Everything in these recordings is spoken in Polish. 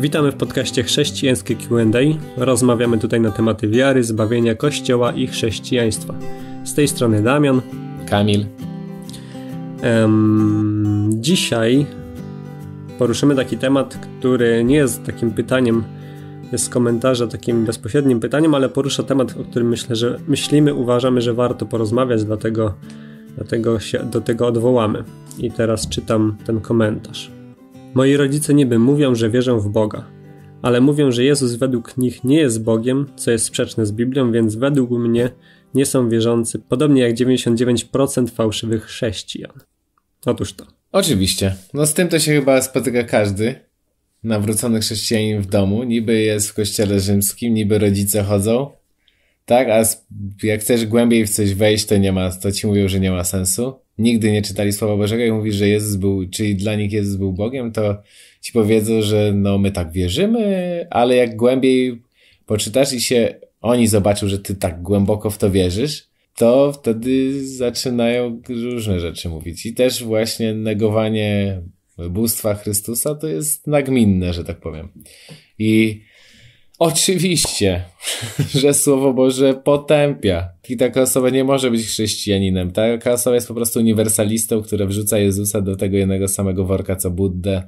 Witamy w podcaście Chrześcijańskie QA. Rozmawiamy tutaj na tematy wiary, zbawienia Kościoła i chrześcijaństwa. Z tej strony Damian. Kamil. Um, dzisiaj poruszymy taki temat, który nie jest takim pytaniem z komentarza, takim bezpośrednim pytaniem, ale porusza temat, o którym myślę, że myślimy, uważamy, że warto porozmawiać, dlatego, dlatego się do tego odwołamy. I teraz czytam ten komentarz. Moi rodzice niby mówią, że wierzą w Boga, ale mówią, że Jezus według nich nie jest Bogiem, co jest sprzeczne z Biblią, więc według mnie nie są wierzący, podobnie jak 99% fałszywych chrześcijan. Otóż to. Oczywiście. No z tym to się chyba spotyka każdy nawrócony chrześcijanin w domu. Niby jest w kościele rzymskim, niby rodzice chodzą, tak? A jak chcesz głębiej w coś wejść, to nie ma, to ci mówią, że nie ma sensu nigdy nie czytali Słowa Bożego i mówisz, że Jezus był, czyli dla nich Jezus był Bogiem, to ci powiedzą, że no my tak wierzymy, ale jak głębiej poczytasz i się oni zobaczą, że ty tak głęboko w to wierzysz, to wtedy zaczynają różne rzeczy mówić. I też właśnie negowanie bóstwa Chrystusa to jest nagminne, że tak powiem. I Oczywiście, że Słowo Boże potępia. I taka osoba nie może być chrześcijaninem. Taka osoba jest po prostu uniwersalistą, która wrzuca Jezusa do tego jednego samego worka co Buddę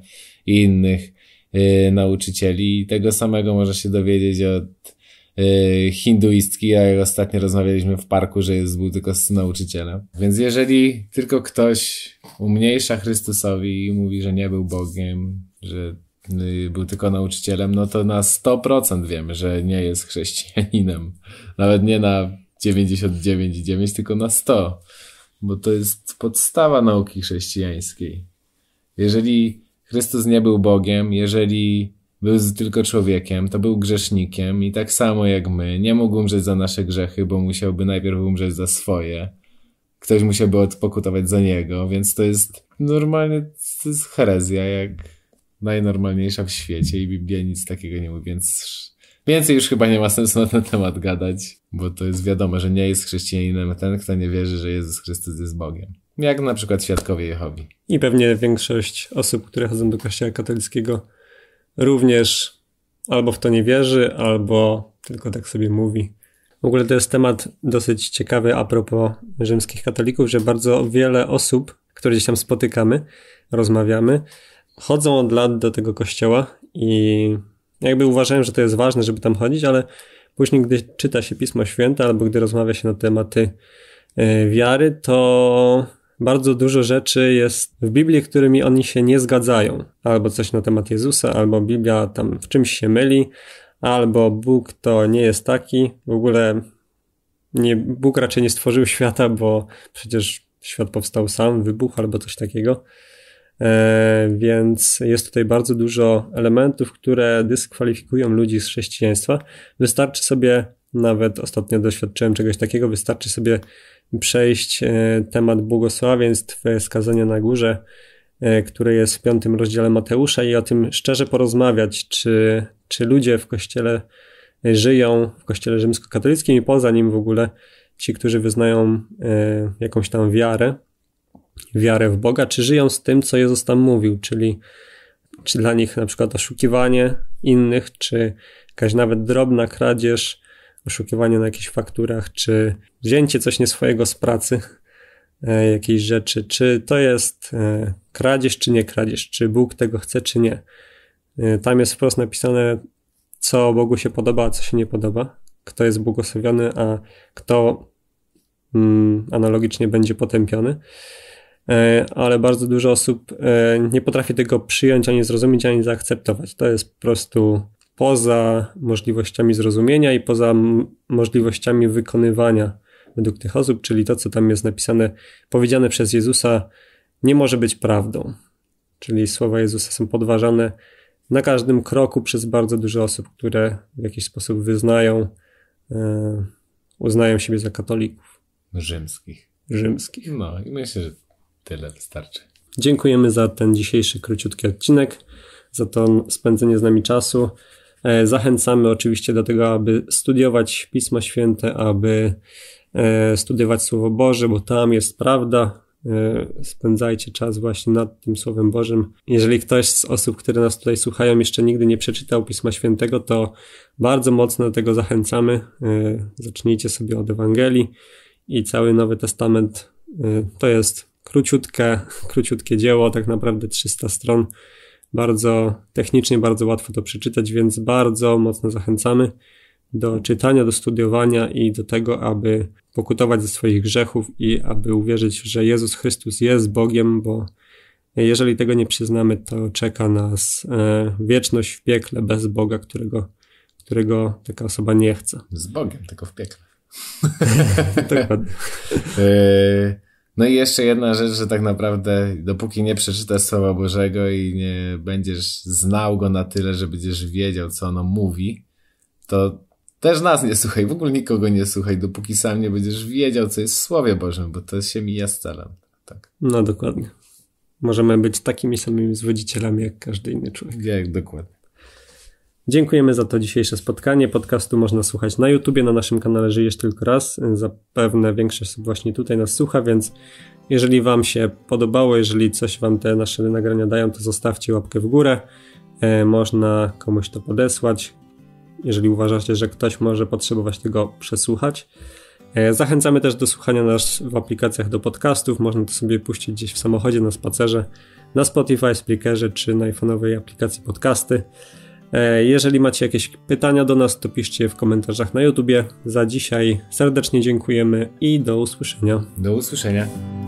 i innych y, nauczycieli. I tego samego może się dowiedzieć od y, hinduistki. hinduistki, jak ostatnio rozmawialiśmy w parku, że jest był tylko z nauczycielem. Więc jeżeli tylko ktoś umniejsza Chrystusowi i mówi, że nie był Bogiem, że Y, był tylko nauczycielem, no to na 100% wiemy, że nie jest chrześcijaninem. Nawet nie na 99,9, tylko na 100, bo to jest podstawa nauki chrześcijańskiej. Jeżeli Chrystus nie był Bogiem, jeżeli był tylko człowiekiem, to był grzesznikiem i tak samo jak my, nie mógł umrzeć za nasze grzechy, bo musiałby najpierw umrzeć za swoje. Ktoś musiałby odpokutować za niego, więc to jest normalnie, to jest herezja, jak najnormalniejsza w świecie i Biblia nic takiego nie mówi, więc więcej już chyba nie ma sensu na ten temat gadać, bo to jest wiadomo, że nie jest chrześcijaninem ten, kto nie wierzy, że Jezus Chrystus jest Bogiem. Jak na przykład świadkowie Jehowi. I pewnie większość osób, które chodzą do kościoła katolickiego, również albo w to nie wierzy, albo tylko tak sobie mówi. W ogóle to jest temat dosyć ciekawy a propos rzymskich katolików, że bardzo wiele osób, które gdzieś tam spotykamy, rozmawiamy, chodzą od lat do tego kościoła i jakby uważałem, że to jest ważne, żeby tam chodzić, ale później, gdy czyta się Pismo Święte albo gdy rozmawia się na tematy e, wiary, to bardzo dużo rzeczy jest w Biblii, którymi oni się nie zgadzają. Albo coś na temat Jezusa, albo Biblia tam w czymś się myli, albo Bóg to nie jest taki. W ogóle nie, Bóg raczej nie stworzył świata, bo przecież świat powstał sam, wybuchł albo coś takiego. E, więc jest tutaj bardzo dużo elementów, które dyskwalifikują ludzi z chrześcijaństwa. Wystarczy sobie, nawet ostatnio doświadczyłem czegoś takiego, wystarczy sobie przejść e, temat błogosławieństw skazania na górze, e, które jest w piątym rozdziale Mateusza i o tym szczerze porozmawiać, czy, czy ludzie w kościele żyją, w kościele rzymskokatolickim i poza nim w ogóle, ci, którzy wyznają jakąś tam wiarę, wiarę w Boga, czy żyją z tym, co Jezus tam mówił, czyli czy dla nich na przykład oszukiwanie innych, czy jakaś nawet drobna kradzież, oszukiwanie na jakichś fakturach, czy wzięcie coś nie swojego z pracy, e, jakiejś rzeczy, czy to jest e, kradzież, czy nie kradzież, czy Bóg tego chce, czy nie. E, tam jest wprost napisane, co Bogu się podoba, a co się nie podoba, kto jest błogosławiony, a kto mm, analogicznie będzie potępiony. E, ale bardzo dużo osób e, nie potrafi tego przyjąć, ani zrozumieć, ani zaakceptować. To jest po prostu poza możliwościami zrozumienia i poza możliwościami wykonywania według tych osób, czyli to, co tam jest napisane, powiedziane przez Jezusa, nie może być prawdą. Czyli słowa Jezusa są podważane na każdym kroku przez bardzo dużo osób, które w jakiś sposób wyznają, e, uznają siebie za katolików. Rzymskich. Rzymskich. No i myślę, że Tyle wystarczy. Dziękujemy za ten dzisiejszy króciutki odcinek, za to spędzenie z nami czasu. E, zachęcamy oczywiście do tego, aby studiować Pismo Święte, aby e, studiować Słowo Boże, bo tam jest prawda. E, spędzajcie czas właśnie nad tym Słowem Bożym. Jeżeli ktoś z osób, które nas tutaj słuchają, jeszcze nigdy nie przeczytał Pisma Świętego, to bardzo mocno do tego zachęcamy. Zacznijcie sobie od Ewangelii i cały Nowy Testament to jest króciutkie, króciutkie dzieło, tak naprawdę 300 stron. Bardzo technicznie, bardzo łatwo to przeczytać, więc bardzo mocno zachęcamy do czytania, do studiowania i do tego, aby pokutować ze swoich grzechów i aby uwierzyć, że Jezus Chrystus jest Bogiem, bo jeżeli tego nie przyznamy, to czeka nas e, wieczność w piekle bez Boga, którego, którego taka osoba nie chce. Z Bogiem, tylko w piekle. Dokładnie. E, no i jeszcze jedna rzecz, że tak naprawdę dopóki nie przeczytasz Słowa Bożego i nie będziesz znał go na tyle, że będziesz wiedział, co ono mówi, to też nas nie słuchaj, w ogóle nikogo nie słuchaj, dopóki sam nie będziesz wiedział, co jest w Słowie Bożym, bo to się mija z celem. Tak. No dokładnie. Możemy być takimi samymi zwodzicielami jak każdy inny człowiek. Jak dokładnie. Dziękujemy za to dzisiejsze spotkanie. Podcastu można słuchać na YouTubie, na naszym kanale Żyjesz Tylko Raz. Zapewne większość osób właśnie tutaj nas słucha, więc jeżeli Wam się podobało, jeżeli coś Wam te nasze nagrania dają, to zostawcie łapkę w górę. E, można komuś to podesłać, jeżeli uważacie, że ktoś może potrzebować tego przesłuchać. E, zachęcamy też do słuchania nas w aplikacjach do podcastów. Można to sobie puścić gdzieś w samochodzie, na spacerze, na Spotify, Spreakerze czy na iPhone'owej aplikacji podcasty. E, jeżeli macie jakieś pytania do nas, to piszcie w komentarzach na YouTubie. Za dzisiaj serdecznie dziękujemy i do usłyszenia. Do usłyszenia.